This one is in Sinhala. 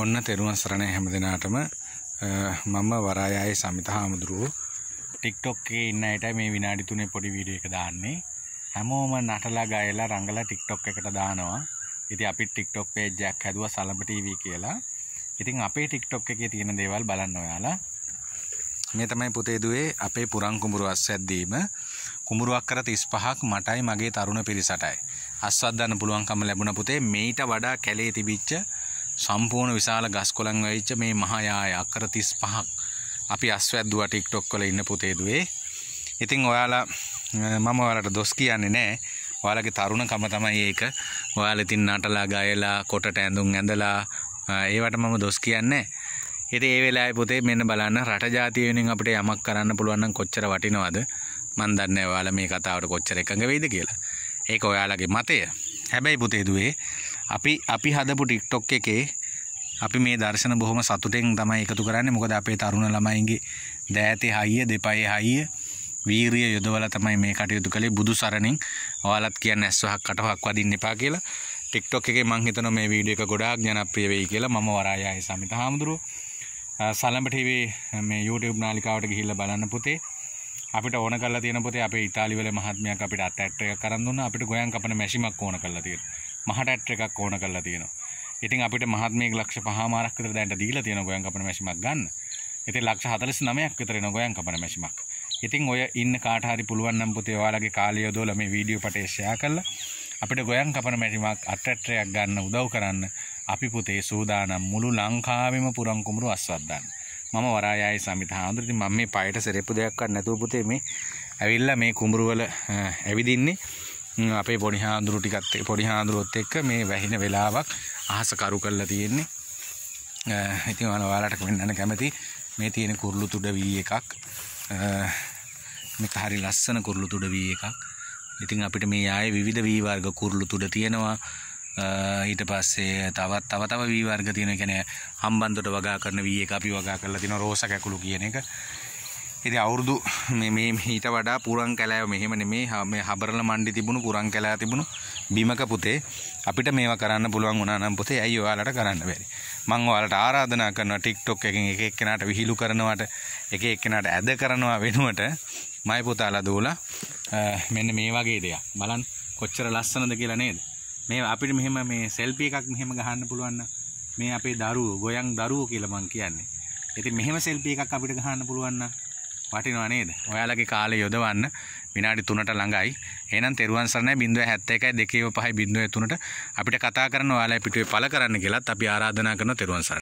ඔන්න තෙරුවන් සරණයි හැම දෙනාටම මම වරායයි සමිත හාමුදුරුව ටික්ටොක් එකේ ඉන්න අයට මේ විනාඩි තුනේ පොඩි වීඩියෝ එක දාන්නේ හැමෝම නටලා ගයලා රඟලා ටික්ටොක් එකට දානවා ඉතින් අපි ටික්ටොක් page එකක් හැදුවා සලඹ TV කියලා ඉතින් අපේ ටික්ටොක් එකේ තියෙන දේවල් බලන්න ඔයාලා මේ තමයි පුතේ දුවේ අපේ පුරන් කුඹුරු අස්සැද්දීම කුඹුරුවක් කර 35ක් මටයි මගේ තරුණ පිරිසටයි අස්වද්දන්න පුළුවන්කම ලැබුණ පුතේ මේට වඩා කැලේ තිබිච්ච සම්පූර්ණ විශාල ගස් කොළන් වෙච්ච මේ මහායාය අක්කර 35ක් අපි අස්වැද්දුවා TikTok වල ඉන්න පුතේ දුවේ. ඉතින් ඔයාලා මම ඔයාලට දොස් කියන්නේ නැහැ. ඔයාලගේ තරුණකම තමයි ඒක. ඔයාලා ඉතින් නටලා ගයලා කොටට ඇඳුම් ඇඳලා ඒවට මම දොස් කියන්නේ ඉතින් ඒ වෙලාවේ පුතේ මෙන්න බලන්න රට ජාතිය වෙනුවෙන් අපිට යමක් කරන්න පුළුවන් නම් කොච්චර වටිනවද? මන් දන්නේ නැහැ ඔයාලා මේ කතාවට කොච්චර එකඟ වෙයිද කියලා. ඒක ඔයාලගේ මතය. හැබැයි පුතේ දුවේ අපි අපි හදපු ටික්ටොක් එකේ අපි මේ දර්ශන බොහොම සතුටෙන් තමයි එකතු කරන්නේ මොකද අපේ තරුණ ළමයින්ගේ දෑතේ හයිය දෙපයේ හයිය වීරිය යොදවලා තමයි මේ කටයුතු කළේ බුදු සරණින් ඔයාලත් කියන්න ඇස්වහක් කටහක් වදින්න එපා කියලා ටික්ටොක් එකේ මං හිතනවා මේ වීඩියෝ එක ගොඩාක් ජනප්‍රිය වෙයි කියලා මම වරායයි සමිත හාමුදුරුවෝ සලඹ ටීවී මේ YouTube නාලිකාවට ගිහිල්ලා බලන්න පුතේ අපිට ඕන කරලා තියෙන පුතේ අපේ ඉතාලි වල මහත්මයක් අපිට අටැට් එකක් කරන් දුන්නා අපිට ගෝයන් කපන මැෂිමක් ඕන කරලා තියෙනවා මහටැට් එකක් ඕන කරලා තියෙනවා. ඉතින් අපිට මහත්මයෙක් ලක්ෂ 5මාරක් විතර දැන්ට දීලා තියෙනවා ගෝයන් කපන මැෂිමක් ගන්න. ඉතින් ලක්ෂ 49ක් විතර එන ගෝයන් කපන මැෂිමක්. ඉතින් ඔය ඉන්න කාට හරි පුළුවන් නම් පුතේ ඔයාලගේ කාලය යොදවලා මේ වීඩියෝ පටේ ෂෙයා කරලා අපිට ගොයන් කපන මැටිමක් අටට්‍රයක් ගන්න උදව් කරන්න අපි පුතේ සූදානම් මුළු ලංකාවෙම පුරන් කුමරු අස්වද්දන්න. මම වරායයි සමිත හාමුදුරුවෝ. මම මේ පයට සරෙප්පු දෙයක්වත් නැතුව පුතේ මේ ඇවිල්ලා මේ කුඹුරු වල ඇවිදින්නේ. අපේ පොඩි හාඳුරු ටිකත් පොඩි හාඳුරුවොත් එක්ක මේ වැහින වෙලාවක් අහස කරු කරලා තියෙන්නේ. ඉතින් මම ඔයාලට වෙන්නන්න කැමති මේ තියෙන කුරුළු තුඩවී එකක්. මේක හරි ලස්සන කුරුළු තුඩවී එකක්. ඉතින් අපිට මේ ආයේ විවිධ වී වර්ග කුරුළු තුඩ තියෙනවා. ඊට පස්සේ තවත් තව තව වී වර්ග තියෙනවා. ඒ කියන්නේ හම්බන්තොට වගා කරන වී එක අපි වගා කරලා තියෙනවා රෝස කැකුළු කියන එක. ඉති අවුරුදු මේ හිට වඩා පුරන් කැලෑ මෙහෙමන මේ හම හබරල මණ්ඩි තිබුණු පුරන් කැලා තිබුණු බිමක පුතේ අපිට මේවා කරන්න පුළුවන් වුණනම් පුතේ ඇයි ඔයාලට කරන්න බැරි මං ඔයාලට ආරාධනා කරනවා ටික්ටොක් එකෙන් එක එක්කෙනාට විහිළු කරනවට එක එක්කෙනාට ඇද කරනවා වෙනුවට මයි පුතාලා දූලා මෙන්න මේ වගේ දෙයක් බලන් කොච්චර ලස්සනද කියලා නේද මේ අපිට මෙහෙම මේ සෙල්පි එකක් මෙහෙම ගහන්න පුළුවන් මේ අපේ දරුවෝ ගොයන් දරුවෝ කියලා මං කියන්නේ ඉතින් මෙහෙම සෙල්පි එකක් අපිට ගහන්න පුළුවන් නම් වටිනවා නේද? ඔයාලගේ කාලය යොදවන්න විනාඩි 3ට ළඟයි. එහෙනම් තෙරුවන් සරණයි 071 205 03ට අපිට කතා කරන්න ඔයාලා පිටුවේ පළ කරන්න කියලාත් අපි ආරාධනා කරනවා තෙරුවන් සරණයි.